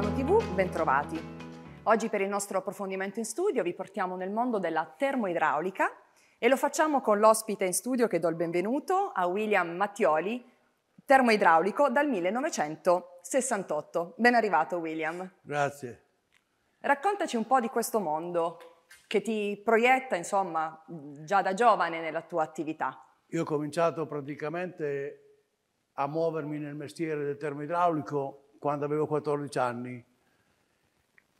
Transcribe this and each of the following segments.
Orfano TV, bentrovati. Oggi per il nostro approfondimento in studio vi portiamo nel mondo della termoidraulica e lo facciamo con l'ospite in studio che do il benvenuto a William Mattioli, termoidraulico dal 1968. Ben arrivato William. Grazie. Raccontaci un po' di questo mondo che ti proietta, insomma, già da giovane nella tua attività. Io ho cominciato praticamente a muovermi nel mestiere del termoidraulico quando avevo 14 anni.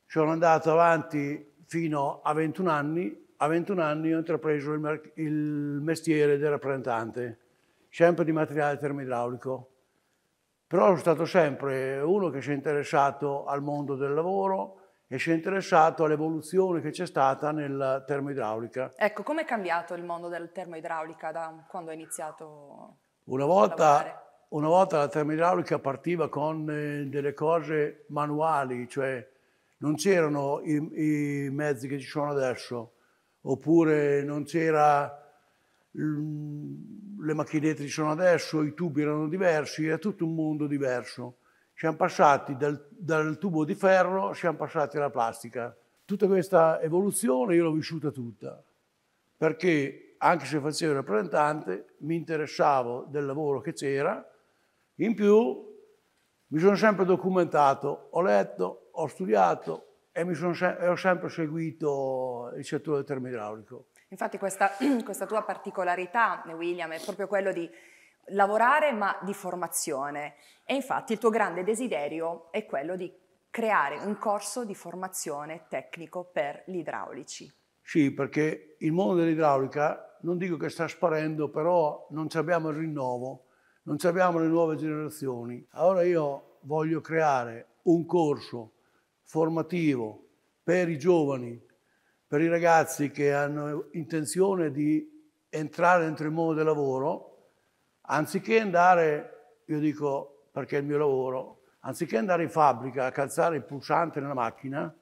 Sono andato avanti fino a 21 anni. A 21 anni ho intrapreso il, il mestiere del rappresentante, sempre di materiale termoidraulico. Però sono stato sempre uno che si è interessato al mondo del lavoro, e si è interessato all'evoluzione che c'è stata nella termoidraulica. Ecco, come è cambiato il mondo della termoidraulica da quando hai iniziato? Una volta una volta la idraulica partiva con eh, delle cose manuali, cioè non c'erano i, i, mezzi che ci sono adesso, oppure non c'era le macchinette che ci sono adesso, i tubi erano diversi, era tutto un mondo diverso. Siamo passati dal, dal tubo di ferro, siamo passati alla plastica. Tutta questa evoluzione io l'ho vissuta tutta, perché anche se facevo il rappresentante, mi interessavo del lavoro che c'era, in più mi sono sempre documentato, ho letto, ho studiato e, sono, e ho sempre seguito il settore del termidraulico. Infatti questa, questa tua particolarità, William, è proprio quello di lavorare ma di formazione e infatti il tuo grande desiderio è quello di creare un corso di formazione tecnico per gli idraulici. Sì, perché il mondo dell'idraulica non dico che sta sparendo, però non abbiamo il rinnovo non abbiamo le nuove generazioni. Allora io voglio creare un corso formativo per i giovani, per i ragazzi che hanno intenzione di entrare dentro il mondo del lavoro, anziché andare, io dico perché è il mio lavoro, anziché andare in fabbrica a calzare il pulsante nella macchina,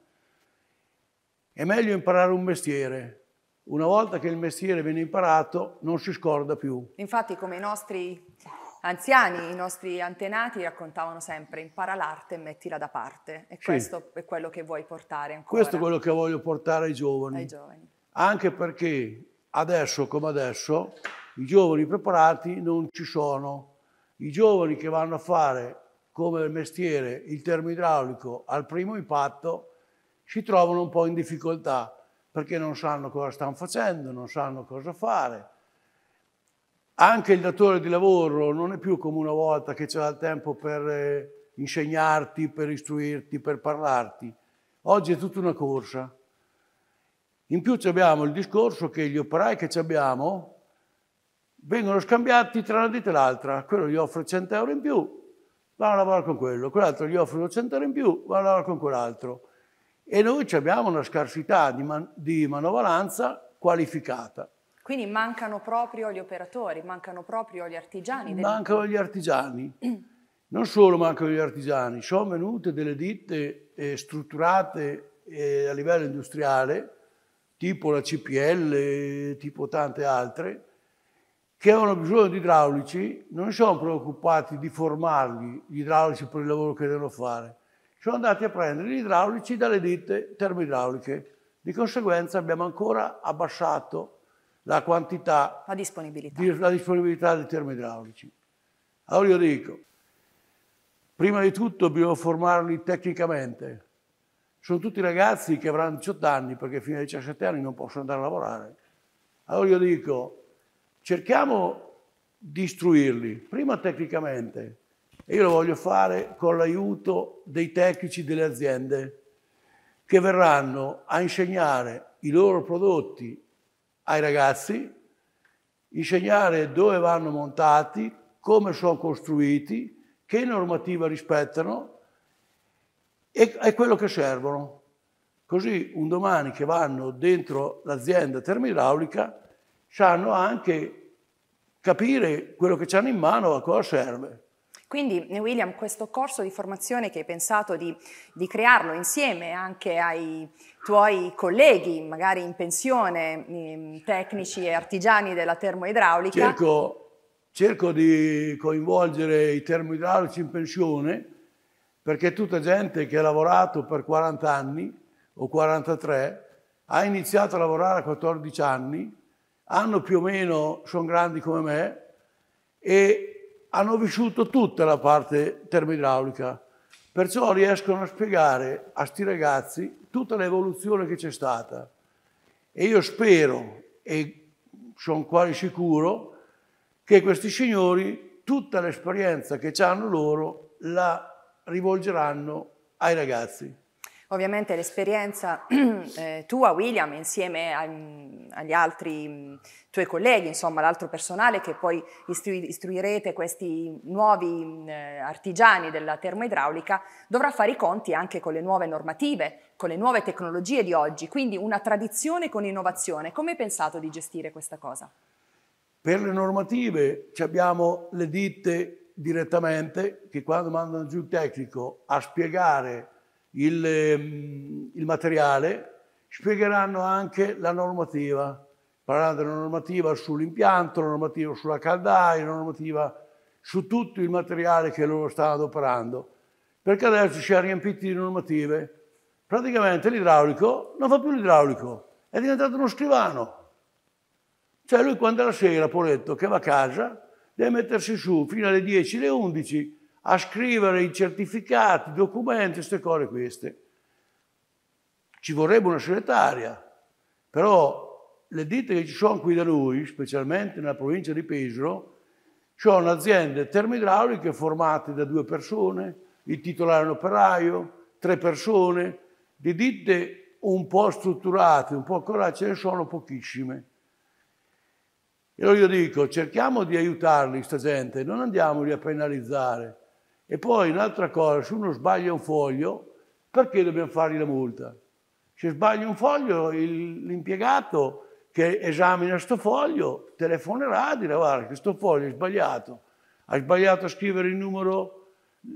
è meglio imparare un mestiere. Una volta che il mestiere viene imparato non si scorda più. Infatti come i nostri anziani, i nostri antenati raccontavano sempre impara l'arte e mettila da parte e sì. questo è quello che vuoi portare ancora. Questo è quello che voglio portare ai giovani. Ai giovani. Anche perché adesso come adesso i giovani preparati non ci sono. I giovani che vanno a fare come mestiere il termo idraulico al primo impatto si trovano un po' in difficoltà perché non sanno cosa stanno facendo, non sanno cosa fare anche il datore di lavoro non è più come una volta che c'era il tempo per eh, insegnarti, per istruirti, per parlarti. Oggi è tutta una corsa. In più abbiamo il discorso che gli operai che abbiamo vengono scambiati tra una ditta e l'altra. Quello gli offre 100 euro in più, vanno a lavorare con quello. Quell'altro gli offre 200 euro in più, vanno a lavorare con quell'altro. E noi abbiamo una scarsità di, man- di manovalanza qualificata. Quindi mancano proprio gli operatori, mancano proprio gli artigiani. Mancano gli artigiani. Non solo mancano gli artigiani, sono venute delle ditte eh, strutturate eh, a livello industriale, tipo la CPL, tipo tante altre, che avevano bisogno di idraulici, non sono preoccupati di formarli, gli idraulici per il lavoro che devono fare, sono andati a prendere gli idraulici dalle ditte termoidrauliche. Di conseguenza abbiamo ancora abbassato la quantità, la disponibilità, di, la disponibilità dei termoidraulici. Allora io dico, prima di tutto dobbiamo formarli tecnicamente. Sono tutti ragazzi che avranno 18 anni perché fino ai 17 anni non possono andare a lavorare. Allora io dico, cerchiamo di istruirli, prima tecnicamente, e io lo voglio fare con l'aiuto dei tecnici delle aziende che verranno a insegnare i loro prodotti ai ragazzi, insegnare dove vanno montati, come sono costruiti, che normativa rispettano e è quello che servono. Così un domani che vanno dentro l'azienda termoidraulica sanno anche capire quello che hanno in mano a cosa serve. Quindi William, questo corso di formazione che hai pensato di, di crearlo insieme anche ai tuoi colleghi, magari in pensione, ehm, tecnici e artigiani della termoidraulica. Cerco, cerco di coinvolgere i termoidraulici in pensione perché tutta gente che ha lavorato per 40 anni o 43 ha iniziato a lavorare a 14 anni, hanno più o meno, sono grandi come me e hanno vissuto tutta la parte termoidraulica, perciò riescono a spiegare a sti ragazzi tutta l'evoluzione che c'è stata. E io spero e sono quasi sicuro che questi signori tutta l'esperienza che hanno loro la rivolgeranno ai ragazzi. Ovviamente l'esperienza eh, tua, William, insieme a, mm, agli altri mm, tuoi colleghi, insomma, l'altro personale che poi istrui, istruirete questi nuovi mh, mm, eh, artigiani della termoidraulica, dovrà fare i conti anche con le nuove normative, con le nuove tecnologie di oggi, quindi una tradizione con innovazione. Come hai pensato di gestire questa cosa? Per le normative abbiamo le ditte direttamente che quando mandano giù il tecnico a spiegare il, ehm, il materiale, spiegheranno anche la normativa, parleranno della normativa sull'impianto, la normativa sulla caldaia, la normativa su tutto il materiale che loro stanno adoperando, perché adesso ci è riempiti di normative. Praticamente l'idraulico non fa più l'idraulico, è diventato uno scrivano. Cioè lui quando è la sera, Poletto, che va a casa, deve mettersi su fino alle 10, alle 11, a scrivere i certificati, i documenti, queste cose queste. Ci vorrebbe una segretaria, però le ditte che ci sono qui da lui, specialmente nella provincia di Pesaro, sono aziende termoidrauliche formate da due persone, il titolare è un operaio, tre persone, di ditte un po' strutturate, un po' ancora ce ne sono pochissime. E allora io dico, cerchiamo di aiutarli, sta gente, non andiamoli a penalizzare. E poi un'altra cosa, se uno sbaglia un foglio, perché dobbiamo fargli la multa? Se sbaglia un foglio, l'impiegato che esamina questo foglio telefonerà e dirà guarda questo foglio è sbagliato, hai sbagliato a scrivere il numero,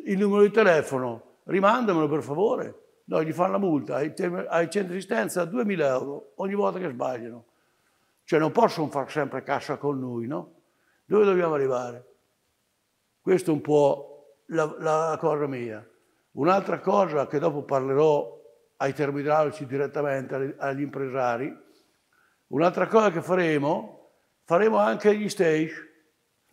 il numero, di telefono, rimandamelo per favore. No, gli fanno la multa, ai centri di assistenza 2.000 euro ogni volta che sbagliano. Cioè non possono far sempre cassa con noi, no? Dove dobbiamo arrivare? Questo è un po' la, la cosa mia. Un'altra cosa che dopo parlerò ai terminologi direttamente, agli impresari, un'altra cosa che faremo, faremo anche gli stage.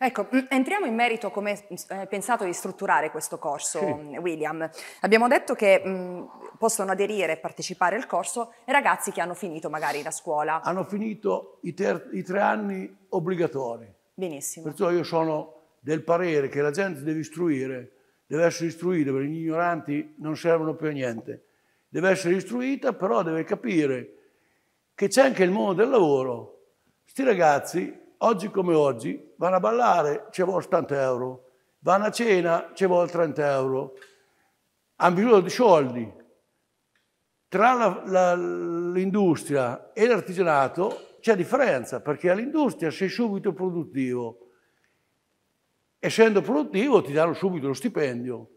Ecco, entriamo in merito a come hai eh, pensato di strutturare questo corso, sì. Mm, William. Abbiamo detto che mh, mm, possono aderire e partecipare al corso i ragazzi che hanno finito magari la scuola. Hanno finito i, i tre anni obbligatori. Benissimo. Perciò io sono del parere che la gente deve istruire, deve essere istruita perché gli ignoranti non servono più a niente, deve essere istruita però deve capire che c'è anche il mondo del lavoro. Sti ragazzi, oggi come oggi, vanno a ballare, ci vuole 80 euro, vanno a cena, ci vuole 30 euro, hanno bisogno di soldi. Tra l'industria e l'artigianato c'è differenza, perché all'industria sei subito produttivo, essendo produttivo ti danno subito lo stipendio.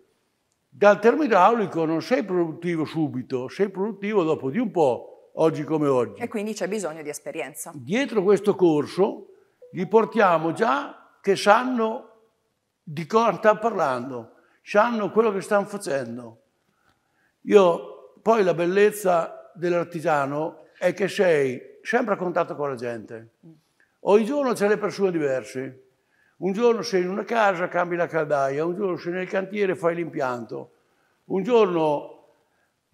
Dal termoidraulico non sei produttivo subito, sei produttivo dopo di un po', oggi come oggi. E quindi c'è bisogno di esperienza. Dietro questo corso li portiamo già che sanno di cosa stanno parlando, sanno quello che stanno facendo. Io, poi la bellezza dell'artigiano è che sei sempre a contatto con la gente. Ogni giorno c'è le persone diverse un giorno sei in una casa, cambi la caldaia, un giorno sei nel cantiere, fai l'impianto, un giorno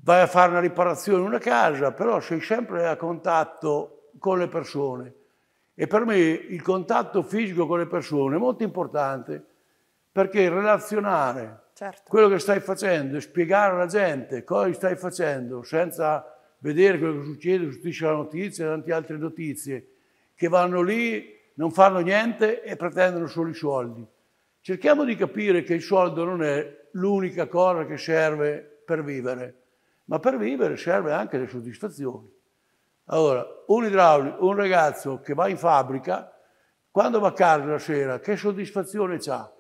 vai a fare una riparazione in una casa, però sei sempre a contatto con le persone. E per me il contatto fisico con le persone è molto importante perché relazionare certo. quello che stai facendo e spiegare alla gente cosa stai facendo senza vedere quello che succede su la Notizia e tante altre notizie che vanno lì non fanno niente e pretendono solo i soldi. Cerchiamo di capire che il soldo non è l'unica cosa che serve per vivere, ma per vivere serve anche le soddisfazioni. Allora, un idraulico, un ragazzo che va in fabbrica, quando va a casa la sera, che soddisfazione ha?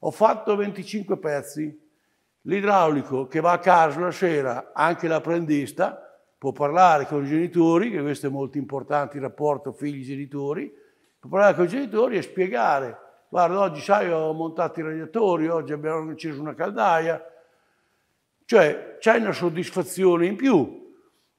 Ho fatto 25 pezzi. L'idraulico che va a casa la sera, anche l'apprendista, può parlare con i genitori, che questo è molto importante, il rapporto figli-genitori, il problema con i genitori e spiegare, guarda oggi sai ho montato i radiatori, oggi abbiamo acceso una caldaia, cioè c'è una soddisfazione in più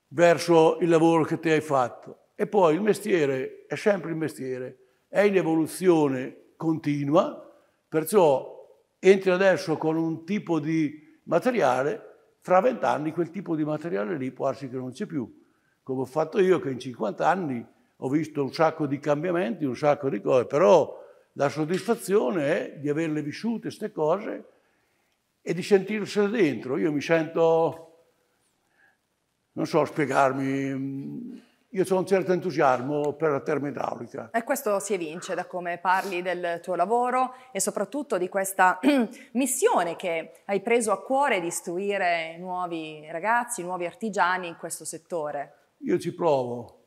verso il lavoro che ti hai fatto. E poi il mestiere è sempre il mestiere, è in evoluzione continua, perciò entri adesso con un tipo di materiale, fra vent'anni quel tipo di materiale lì può darsi che non c'è più, come ho fatto io che in 50 anni ho visto un sacco di cambiamenti, un sacco di cose, però la soddisfazione è di averle vissute queste cose e di sentirsele dentro. Io mi sento, non so spiegarmi, mm, io ho un certo entusiasmo per la termoidraulica. E questo si evince da come parli del tuo lavoro e soprattutto di questa missione che hai preso a cuore di istruire nuovi ragazzi, nuovi artigiani in questo settore. Io ci provo,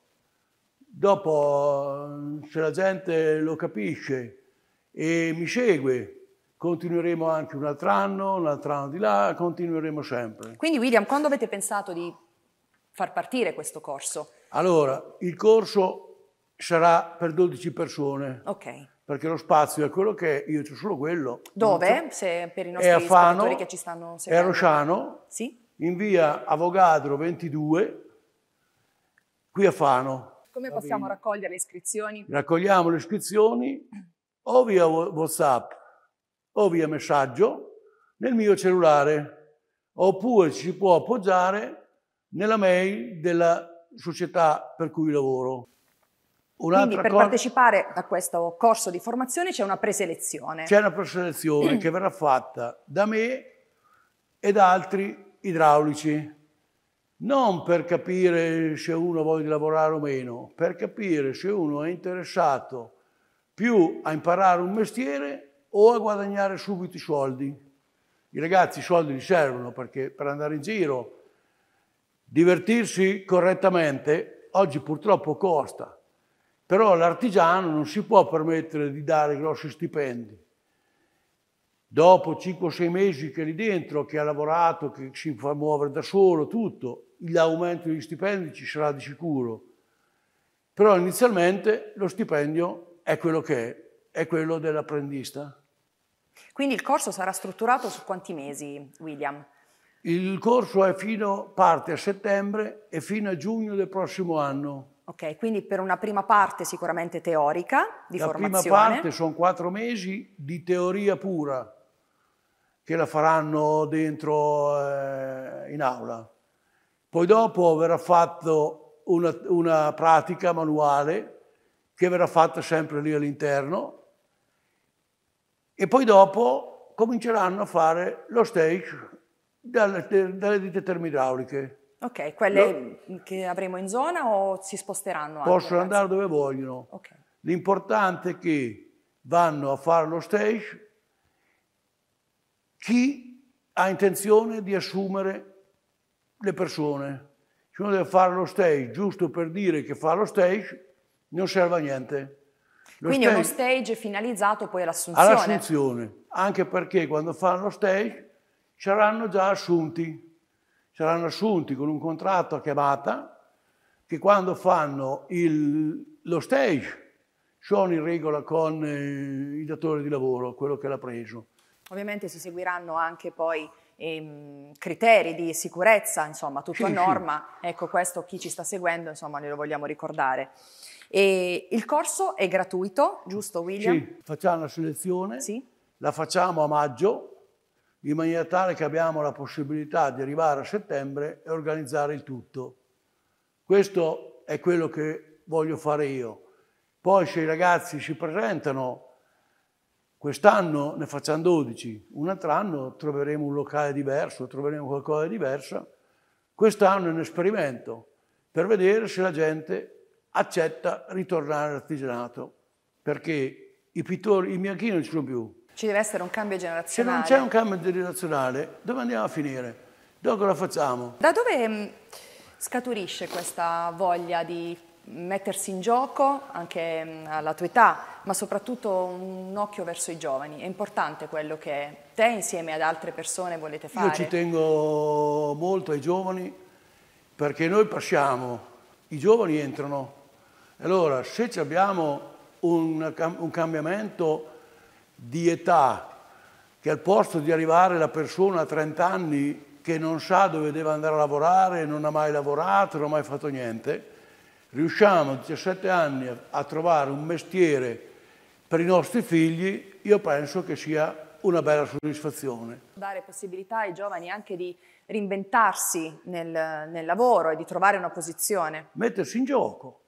Dopo eh, se la gente lo capisce e mi segue, continueremo anche un altro anno, un altro anno di là, continueremo sempre. Quindi William, quando avete pensato di far partire questo corso? Allora, il corso sarà per 12 persone. Ok. Perché lo spazio è quello che è, io ho solo quello. Dove? Se per i nostri è che ci stanno seguendo. È a Rociano, Sì. In via Avogadro 22, qui a Fano. Come possiamo raccogliere le iscrizioni? Raccogliamo le iscrizioni o via WhatsApp o via messaggio nel mio cellulare, oppure ci può appoggiare nella mail della società per cui lavoro. Quindi per cosa... partecipare a questo corso di formazione c'è una preselezione. C'è una preselezione che verrà fatta da me e da altri idraulici non per capire se uno vuole lavorare o meno, per capire se uno è interessato più a imparare un mestiere o a guadagnare subito i soldi. I ragazzi i soldi li servono perché per andare in giro, divertirsi correttamente, oggi purtroppo costa, però l'artigiano non si può permettere di dare grossi stipendi Dopo 5-6 mesi che è lì dentro, che ha lavorato, che si fa muovere da solo, tutto, l'aumento degli stipendi ci sarà di sicuro. Però inizialmente lo stipendio è quello che è, è quello dell'apprendista. Quindi il corso sarà strutturato su quanti mesi, William? Il corso fino, parte a settembre e fino a giugno del prossimo anno. Ok, quindi per una prima parte sicuramente teorica, di La formazione. La prima parte sono quattro mesi di teoria pura, che la faranno dentro eh, in aula. Poi dopo verrà fatta una, una pratica manuale che verrà fatta sempre lì all'interno e poi dopo cominceranno a fare lo stage dalle, dalle ditte termidrauliche. Ok, quelle no. che avremo in zona o si sposteranno? Possono andare dove vogliono. Okay. L'importante è che vanno a fare lo stage chi ha intenzione di assumere le persone. Se uno deve fare lo stage giusto per dire che fa lo stage, non serve a niente. Lo Quindi stage, uno stage finalizzato poi all'assunzione. All'assunzione, anche perché quando fanno lo stage saranno già assunti. Saranno assunti con un contratto a chiamata che quando fanno il, lo stage sono in regola con eh, il datore di lavoro, quello che l'ha preso. Ovviamente si seguiranno anche poi ehm, criteri di sicurezza, insomma, tutto a norma. Ecco, questo chi ci sta seguendo, insomma, noi lo vogliamo ricordare. E il corso è gratuito, giusto William? Sì, facciamo la selezione, sì. la facciamo a maggio, in maniera tale che abbiamo la possibilità di arrivare a settembre e organizzare il tutto. Questo è quello che voglio fare io. Poi se i ragazzi si presentano Quest'anno ne facciamo 12, un altro anno troveremo un locale diverso, troveremo qualcosa di diverso. Quest'anno è un esperimento per vedere se la gente accetta ritornare all'artigianato, perché i pittori, i miachini non ci sono più. Ci deve essere un cambio generazionale. Se non c'è un cambio generazionale, dove andiamo a finire? Dove la facciamo? Da dove mm, scaturisce questa voglia di mettersi in gioco anche mm, alla tua età, ma soprattutto un occhio verso i giovani. È importante quello che te insieme ad altre persone volete fare. Io ci tengo molto ai giovani perché noi passiamo, i giovani entrano. Allora, se abbiamo un, un cambiamento di età, che al posto di arrivare la persona a 30 anni che non sa dove deve andare a lavorare, non ha mai lavorato, non ha mai fatto niente, riusciamo a 17 anni a, trovare un mestiere per i nostri figli, io penso che sia una bella soddisfazione. Dare possibilità ai giovani anche di reinventarsi nel, nel, lavoro e di trovare una posizione. Mettersi in gioco.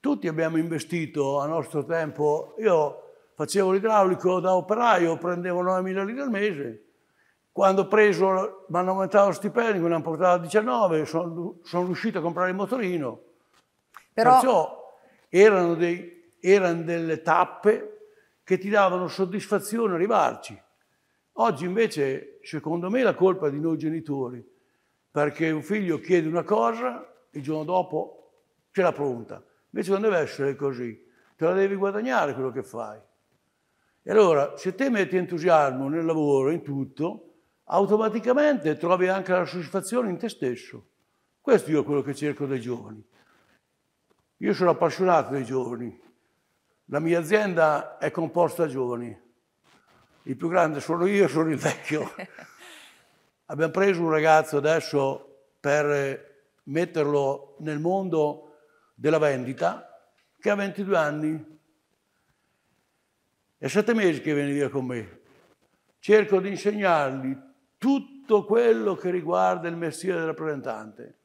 Tutti abbiamo investito a nostro tempo. Io facevo l'idraulico da operaio, prendevo 9.000 lire al mese. Quando ho preso, mi hanno aumentato lo stipendio, mi hanno portato a 19, sono, sono riuscito a comprare il motorino. Però... Perciò erano, dei, erano delle tappe che ti davano soddisfazione arrivarci. Oggi invece, secondo me, la colpa è di noi genitori, perché un figlio chiede una cosa, il giorno dopo ce l'ha pronta. Invece non deve essere così, te la devi guadagnare quello che fai. E allora, se te metti entusiasmo nel lavoro, in tutto, automaticamente trovi anche la soddisfazione in te stesso. Questo io è quello che cerco dai giovani. Io sono appassionato dei giovani. La mia azienda è composta da giovani. Il più grande sono io, sono il vecchio. Abbiamo preso un ragazzo adesso per metterlo nel mondo della vendita che ha 22 anni. È sette mesi che viene via con me. Cerco di insegnargli tutto quello che riguarda il mestiere del rappresentante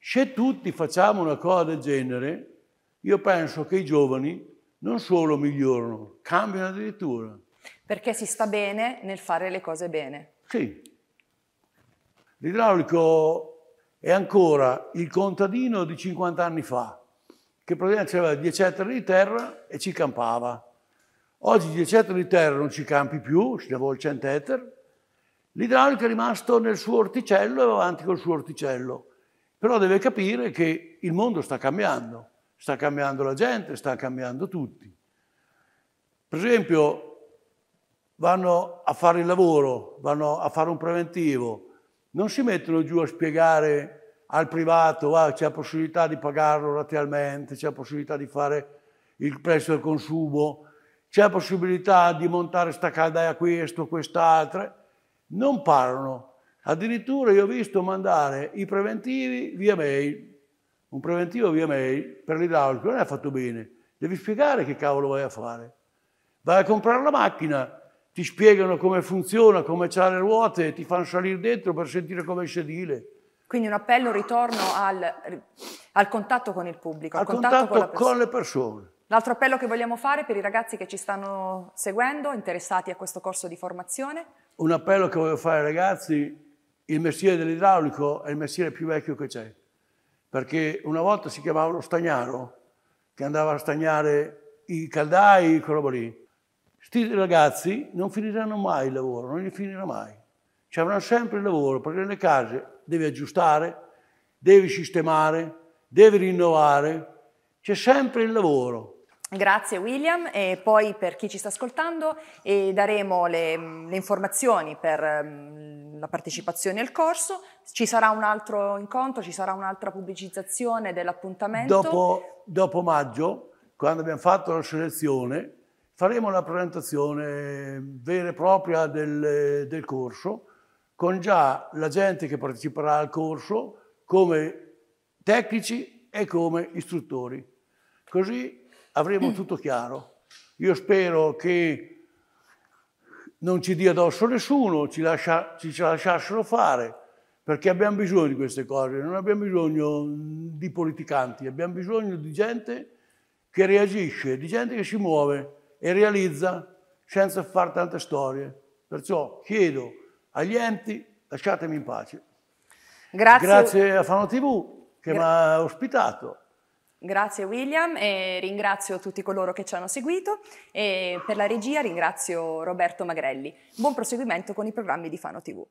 se tutti facciamo una cosa del genere, io penso che i giovani non solo migliorano, cambiano addirittura. Perché si sta bene nel fare le cose bene. Sì. L'idraulico è ancora il contadino di 50 anni fa, che praticamente aveva 10 ettari di terra e ci campava. Oggi 10 ettari di terra non ci campi più, ci lavora il 100 ettari. L'idraulico è rimasto nel suo orticello e va avanti col suo orticello. Però deve capire che il mondo sta cambiando, sta cambiando la gente, sta cambiando tutti. Per esempio, vanno a fare il lavoro, vanno a fare un preventivo, non si mettono giù a spiegare al privato, ah, c'è la possibilità di pagarlo lateralmente, c'è la possibilità di fare il prezzo del consumo, c'è la possibilità di montare sta caldaia questo, quest'altra. Non parlano Addirittura io ho visto mandare i preventivi via mail, un preventivo via mail per l'idraulico, non è fatto bene, devi spiegare che cavolo vai a fare. Vai a comprare la macchina, ti spiegano come funziona, come c'ha le ruote, ti fanno salire dentro per sentire come è il sedile. Quindi un appello, ritorno al, al contatto con il pubblico, al, al contatto, contatto, con, con le persone. L'altro appello che vogliamo fare per i ragazzi che ci stanno seguendo, interessati a questo corso di formazione? Un appello che voglio fare ai ragazzi il mestiere dell'idraulico è il mestiere più vecchio che c'è, perché una volta si chiamava lo stagnaro, che andava a stagnare i caldai, i lì. Questi ragazzi non finiranno mai il lavoro, non li finirà mai. Ci avranno sempre il lavoro, perché nelle case devi aggiustare, devi sistemare, devi rinnovare, c'è sempre il lavoro. Grazie William e poi per chi ci sta ascoltando e daremo le, mm, le, informazioni per mm, la partecipazione al corso, ci sarà un altro incontro, ci sarà un'altra pubblicizzazione dell'appuntamento. Dopo, dopo, maggio, quando abbiamo fatto la selezione, faremo la presentazione vera e propria del, del corso con già la gente che parteciperà al corso come tecnici e come istruttori. Così avremo tutto chiaro. Io spero che non ci dia addosso nessuno, ci, lascia, ci lasciassero fare, perché abbiamo bisogno di queste cose, non abbiamo bisogno di politicanti, abbiamo bisogno di gente che reagisce, di gente che si muove e realizza senza fare tante storie. Perciò chiedo agli enti, lasciatemi in pace. Grazie, Grazie a Fano TV che mi ha ospitato. Grazie William e ringrazio tutti coloro che ci hanno seguito e per la regia ringrazio Roberto Magrelli. Buon proseguimento con i programmi di Fano TV.